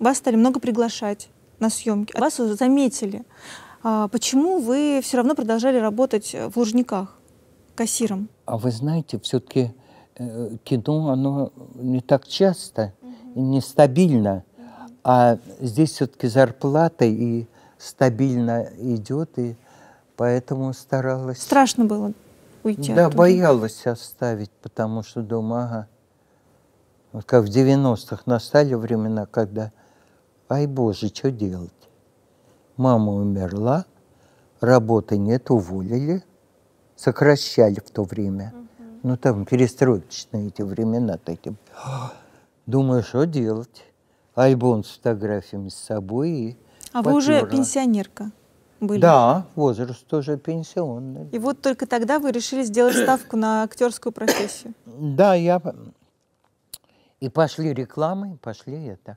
Вас стали много приглашать на съемки, а вас уже заметили. А почему вы все равно продолжали работать в Лужниках кассиром? А вы знаете, все-таки э, кино, оно не так часто, угу. нестабильно. А здесь все-таки зарплата и стабильно идет, и поэтому старалась. Страшно было уйти Да, оттуда. боялась оставить, потому что дома, ага. Вот как в 90-х настали времена, когда Ай, боже, что делать? Мама умерла, работы нет, уволили, сокращали в то время. Угу. Ну, там перестроечные эти времена такие. Думаю, что делать? Альбом с фотографиями с собой. И а поперла. вы уже пенсионерка? были. Да, возраст тоже пенсионный. И вот только тогда вы решили сделать ставку на актерскую профессию. Да, я... И пошли рекламы, пошли это.